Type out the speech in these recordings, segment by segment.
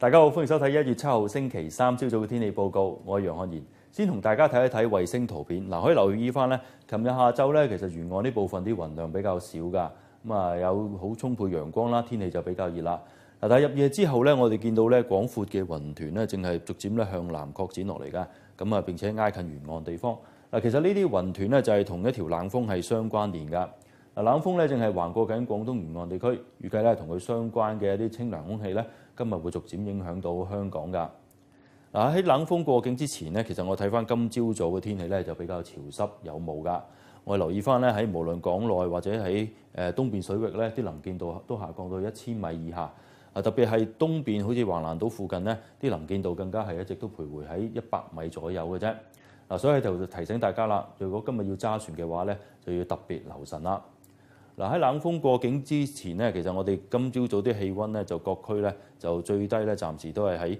大家好，歡迎收睇一月七號星期三朝早嘅天氣報告。我係楊漢賢，先同大家睇一睇衛星圖片。嗱，可以留意翻咧，琴日下晝咧，其實沿岸呢部分啲雲量比較少噶，咁啊有好充沛陽光啦，天氣就比較熱啦。嗱，但係入夜之後咧，我哋見到咧廣闊嘅雲團咧，正係逐漸咧向南擴展落嚟噶，咁啊並且挨近沿岸地方。嗱，其實呢啲雲團咧就係同一條冷風係相關連噶。嗱，冷風咧正係橫過緊廣東沿岸地區，預計咧同佢相關嘅一啲清涼空氣咧，今日會逐漸影響到香港㗎。嗱，喺冷風過境之前咧，其實我睇翻今朝早嘅天氣咧就比較潮濕有霧㗎。我留意翻咧喺無論港內或者喺誒東邊水域咧，啲能見度都下降到一千米以下。啊，特別係東邊好似橫濱島附近咧，啲能見度更加係一直都徘徊喺一百米左右嘅啫。嗱，所以就提醒大家啦，如果今日要揸船嘅話咧，就要特別留神啦。嗱，喺冷風過境之前呢，其實我哋今朝早啲氣温呢，就各區呢，就最低呢，暫時都係喺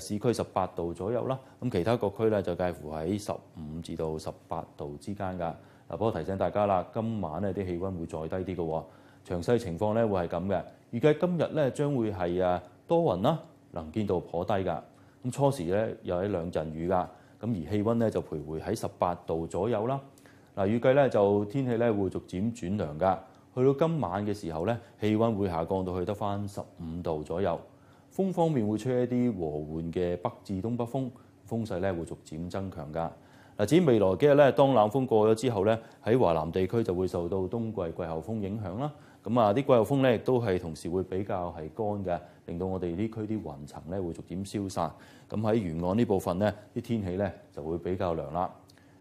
誒市區十八度左右啦。咁其他各區呢，就介乎喺十五至到十八度之間㗎。嗱，不過提醒大家啦，今晚呢啲氣温會再低啲嘅。詳細情況呢，會係咁嘅，預計今日呢，將會係誒多雲啦，能見度頗低㗎。咁初時呢，又喺兩陣雨㗎，咁而氣温呢，就徘徊喺十八度左右啦。嗱，預計咧就天氣咧會逐漸轉涼噶。去到今晚嘅時候咧，氣温會下降到去得翻十五度左右。風方面會吹一啲和緩嘅北至東北風，風勢咧會逐漸增強噶。嗱，至於未來幾日咧，當冷風過咗之後咧，喺華南地區就會受到冬季季候風影響啦。咁啊，啲季候風咧亦都係同時會比較係乾嘅，令到我哋呢區啲雲層咧會逐漸消散。咁喺沿岸呢部分咧，啲天氣咧就會比較涼啦。